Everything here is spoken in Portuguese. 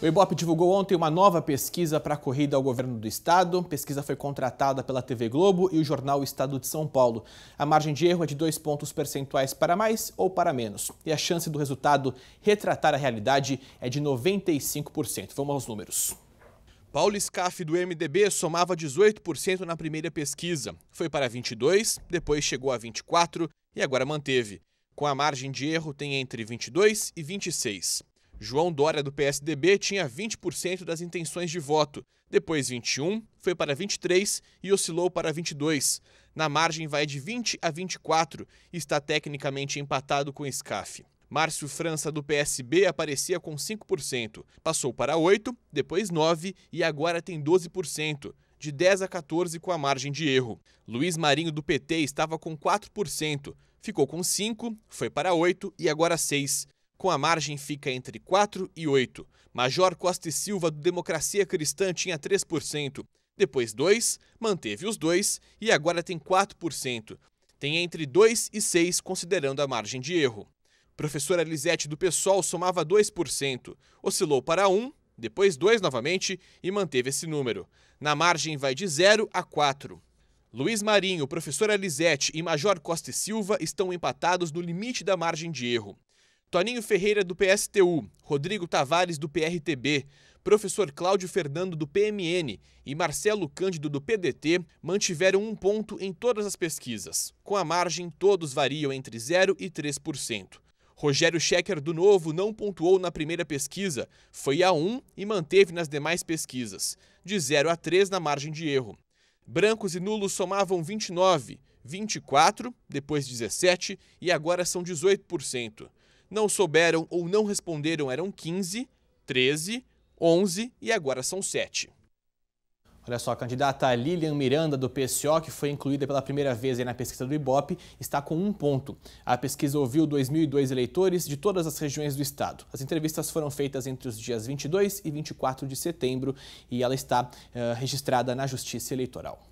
O Ibope divulgou ontem uma nova pesquisa para a corrida ao governo do estado. A pesquisa foi contratada pela TV Globo e o jornal Estado de São Paulo. A margem de erro é de dois pontos percentuais para mais ou para menos. E a chance do resultado retratar a realidade é de 95%. Vamos aos números. Paulo Scaff, do MDB, somava 18% na primeira pesquisa. Foi para 22%, depois chegou a 24% e agora manteve. Com a margem de erro, tem entre 22% e 26%. João Dória, do PSDB, tinha 20% das intenções de voto, depois 21, foi para 23 e oscilou para 22. Na margem vai de 20 a 24 e está tecnicamente empatado com SCAF. Márcio França, do PSB, aparecia com 5%, passou para 8%, depois 9% e agora tem 12%. De 10 a 14 com a margem de erro. Luiz Marinho do PT estava com 4%, ficou com 5, foi para 8 e agora 6 com a margem fica entre 4 e 8. Major Costa e Silva do Democracia Cristã tinha 3%, depois 2, manteve os 2 e agora tem 4%. Tem entre 2 e 6 considerando a margem de erro. Professora Lisete do PSOL somava 2%, oscilou para 1, depois 2 novamente e manteve esse número. Na margem vai de 0 a 4. Luiz Marinho, professora Lisete e Major Costa e Silva estão empatados no limite da margem de erro. Toninho Ferreira, do PSTU, Rodrigo Tavares, do PRTB, professor Cláudio Fernando, do PMN, e Marcelo Cândido, do PDT, mantiveram um ponto em todas as pesquisas. Com a margem, todos variam entre 0% e 3%. Rogério Schecker do Novo não pontuou na primeira pesquisa, foi a 1 e manteve nas demais pesquisas, de 0 a 3 na margem de erro. Brancos e nulos somavam 29, 24, depois 17 e agora são 18% não souberam ou não responderam eram 15, 13, 11 e agora são 7. Olha só, a candidata Lilian Miranda, do PCO, que foi incluída pela primeira vez na pesquisa do IBOP, está com um ponto. A pesquisa ouviu 2.002 eleitores de todas as regiões do estado. As entrevistas foram feitas entre os dias 22 e 24 de setembro e ela está uh, registrada na Justiça Eleitoral.